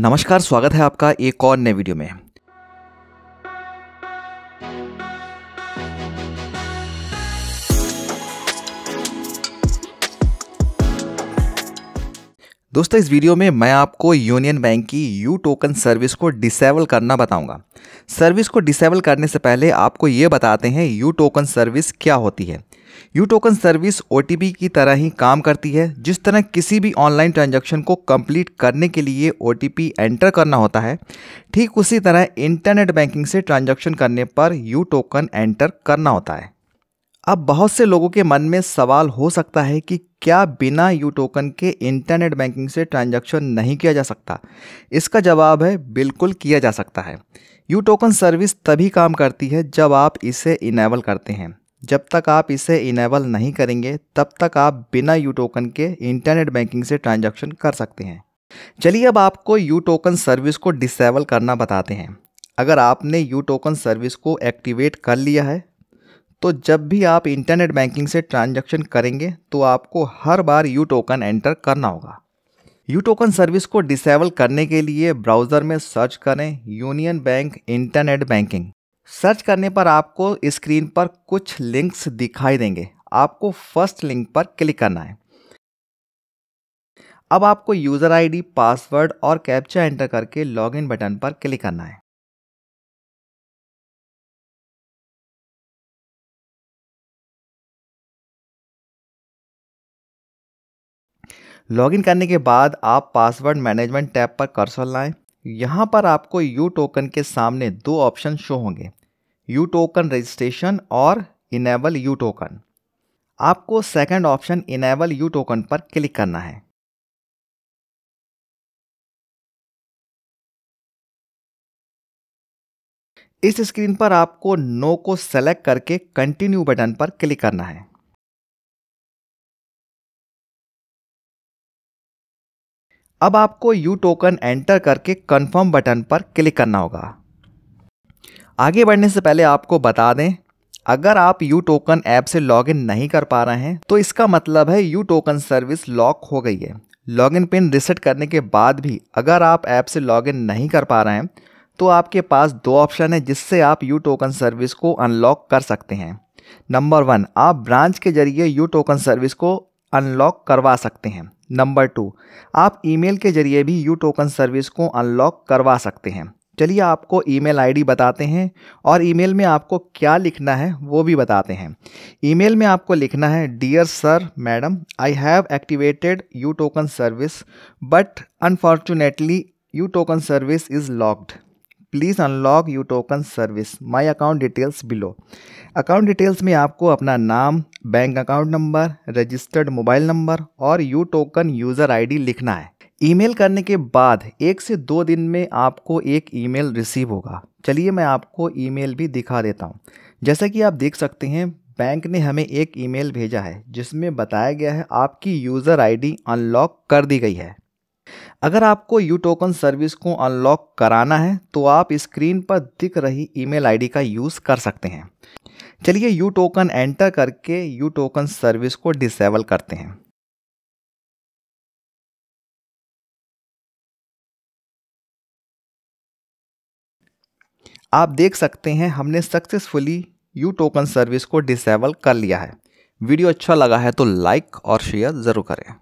नमस्कार स्वागत है आपका एक और नए वीडियो में दोस्तों इस वीडियो में मैं आपको यूनियन बैंक की यू टोकन सर्विस को डिसेबल करना बताऊंगा सर्विस को डिसेबल करने से पहले आपको ये बताते हैं यू टोकन सर्विस क्या होती है यू टोकन सर्विस ओ की तरह ही काम करती है जिस तरह किसी भी ऑनलाइन ट्रांजैक्शन को कंप्लीट करने के लिए ओ एंटर करना होता है ठीक उसी तरह इंटरनेट बैंकिंग से ट्रांजैक्शन करने पर यू टोकन एंटर करना होता है अब बहुत से लोगों के मन में सवाल हो सकता है कि क्या बिना यू टोकन के इंटरनेट बैंकिंग से ट्रांजैक्शन नहीं किया जा सकता इसका जवाब है बिल्कुल किया जा सकता है यू टोकन सर्विस तभी काम करती है जब आप इसे इनेबल करते हैं जब तक आप इसे इनेबल नहीं करेंगे तब तक आप बिना यू टोकन के इंटरनेट बैंकिंग से ट्रांजैक्शन कर सकते हैं चलिए अब आपको यू टोकन सर्विस को डिसेबल करना बताते हैं अगर आपने यू टोकन सर्विस को एक्टिवेट कर लिया है तो जब भी आप इंटरनेट बैंकिंग से ट्रांजैक्शन करेंगे तो आपको हर बार यू टोकन एंटर करना होगा यू टोकन सर्विस को डिसेबल करने के लिए ब्राउज़र में सर्च करें Union Bank internet banking search करने पर आपको स्क्रीन पर कुछ लिंक्स दिखाई देंगे आपको फर्स्ट लिंक पर क्लिक करना है अब आपको यूज़र आईडी, पासवर्ड और कैप्चा एंटर करके लॉगिन बटन पर क्लिक करना है लॉगिन करने के बाद आप पासवर्ड मैनेजमेंट टैब पर कर्सर लाएं यहां पर आपको यू टोकन के सामने दो ऑप्शन शो होंगे यू टोकन रजिस्ट्रेशन और इनेबल यू टोकन आपको second option enable U token पर क्लिक करना है इस स्क्रीन पर आपको नो को सेलेक्ट करके कंटिन्यू बटन पर क्लिक करना है अब आपको यू टोकन एंटर करके कंफर्म बटन पर क्लिक करना होगा आगे बढ़ने से पहले आपको बता दें अगर आप यू टोकन ऐप से लॉगिन नहीं कर पा रहे हैं तो इसका मतलब है यू टोकन सर्विस लॉक हो गई है लॉगिन पिन रिसेट करने के बाद भी अगर आप ऐप से लॉगिन नहीं कर पा रहे हैं तो आपके पास दो ऑप्शन है जिससे आप यू टोकन सर्विस को अनलॉक कर सकते हैं नंबर वन आप ब्रांच के जरिए यू टोकन सर्विस को अनलॉक करवा सकते हैं नंबर टू आप ईमेल के जरिए भी यू टोकन सर्विस को अनलॉक करवा सकते हैं चलिए आपको ईमेल आईडी बताते हैं और ईमेल में आपको क्या लिखना है वो भी बताते हैं ईमेल में आपको लिखना है dear sir madam I have activated U token service but unfortunately U token service is locked please unlock U token service my account details below account details में आपको अपना नाम bank account number registered mobile number और U token user I लिखना है email करने के बाद एक से दो दिन में आपको एक ईमेल रिसीव होगा चलिए मैं आपको ईमेल भी दिखा देता हूँ जैसा कि आप देख सकते हैं बैंक ने हमें एक ईमेल भेजा है जिसमें बताया गया है आपकी यूज़र आईडी अनलॉक कर दी गई है अगर आपको यू टोकन सर्विस को अनलॉक कराना है तो आप स्क्रीन पर दिख रही ईमेल आईडी का यूज़ कर सकते हैं चलिए यू टोकन एंटर करके यू टोकन सर्विस को डिसेबल करते हैं आप देख सकते हैं हमने सक्सेसफुली यू टोकन सर्विस को डिसेबल कर लिया है वीडियो अच्छा लगा है तो लाइक और शेयर ज़रूर करें